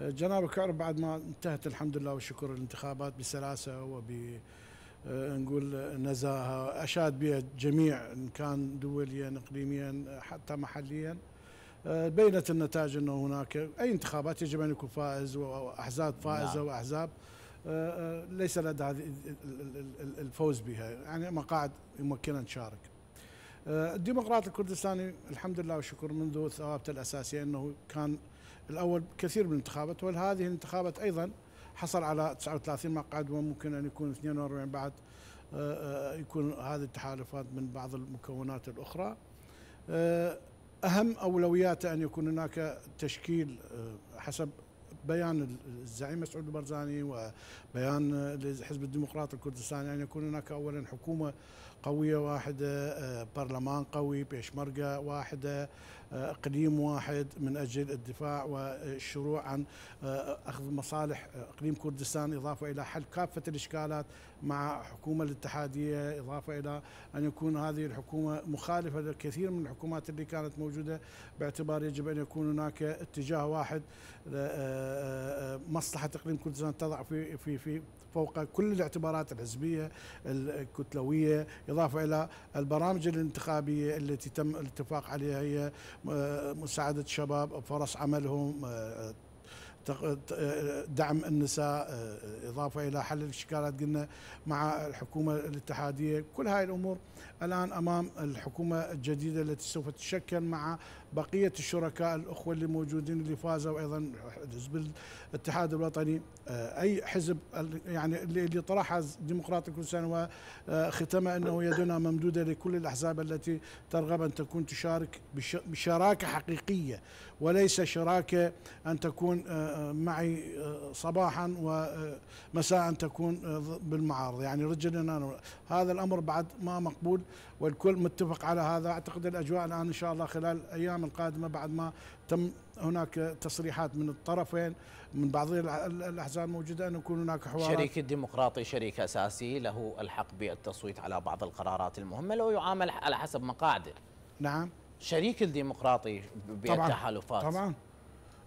جناب الكعر بعد ما انتهت الحمد لله والشكر الانتخابات بسلاسة وب آه، نقول نزاهة أشاد بها جميع إن كان دوليا إقليميا حتى محليا آه، بينت النتائج أنه هناك أي انتخابات يجب أن يكون فائز وأحزاب فائزة نعم. وأحزاب آه، ليس لدى هذه الفوز بها يعني مقاعد يمكنها تشارك الديمقراط الكردستاني الحمد لله والشكر منذ ثوابته الأساسية أنه كان الأول كثير من الانتخابات وهذه الانتخابات أيضا حصل على 39 مقعد وممكن أن يكون 42 بعد آه، آه، يكون هذه التحالفات من بعض المكونات الأخرى آه، أهم أولوياته أن يكون هناك تشكيل حسب بيان الزعيم مسعود البرزاني وبيان الحزب الديمقراطي الكردستاني أن يكون هناك أولا حكومة قوية واحدة برلمان قوي بيشمركة واحدة اقليم واحد من اجل الدفاع والشروع عن آه، اخذ مصالح آه، اقليم كردستان اضافه الى حل كافه الاشكالات مع حكومه الاتحاديه اضافه الى ان يكون هذه الحكومه مخالفه للكثير من الحكومات اللي كانت موجوده باعتبار يجب ان يكون هناك اتجاه واحد آه، مصلحه اقليم كردستان تضع في في في فوق كل الاعتبارات الحزبيه الكتلويه اضافه الى البرامج الانتخابيه التي تم الاتفاق عليها هي مساعده الشباب فرص عملهم آه، دعم النساء آه، آه، إضافة إلى حل الإشكالات قلنا مع الحكومة الاتحادية كل هاي الأمور الآن أمام الحكومة الجديدة التي سوف تتشكل مع بقية الشركاء الأخوة اللي موجودين اللي فازوا أيضا حزب الاتحاد الوطني آه، أي حزب يعني اللي طرحها ديمقراطي كل سنة وختمها أنه يدنا ممدودة لكل الأحزاب التي ترغب أن تكون تشارك بشراكة حقيقية وليس شراكة أن تكون معي آه، صباحا ومساء تكون آه، بالمعارض يعني رجلنا هذا الأمر بعد ما مقبول والكل متفق على هذا أعتقد الأجواء الآن إن شاء الله خلال الأيام القادمة بعد ما تم هناك تصريحات من الطرفين من بعض الاحزاب موجوده ان يكون هناك حوارات شريك الديمقراطي شريك اساسي له الحق بالتصويت على بعض القرارات المهمه لو يعامل على حسب مقاعده نعم شريك الديمقراطي بالتحالفات طبعا, طبعاً.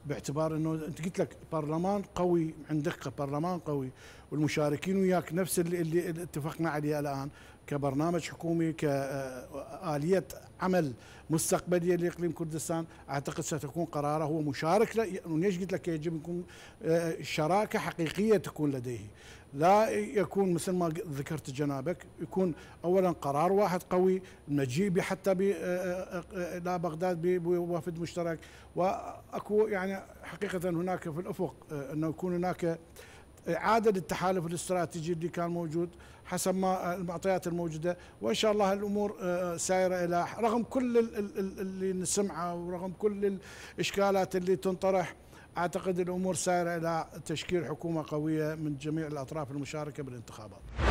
باعتبار انه انت قلت لك برلمان قوي عندك برلمان قوي والمشاركين وياك نفس اللي, اللي اتفقنا عليه الان كبرنامج حكومي كآلية عمل مستقبلية لإقليم كردستان أعتقد ستكون قراره هو مشارك ليش قلت لك يجب يكون آه، شراكة حقيقية تكون لديه لا يكون مثل ما ذكرت جنابك يكون أولا قرار واحد قوي نجيب حتى إلى آه، آه، بغداد بوفد مشترك وأكو يعني حقيقة هناك في الأفق أنه يكون هناك إعادة للتحالف الاستراتيجي اللي كان موجود حسب ما آه، المعطيات الموجودة وإن شاء الله الأمور آه، سايرة إلى رغم كل اللي نسمعه ورغم كل الإشكالات اللي تنطرح أعتقد الأمور سايرة إلى تشكيل حكومة قوية من جميع الأطراف المشاركة بالانتخابات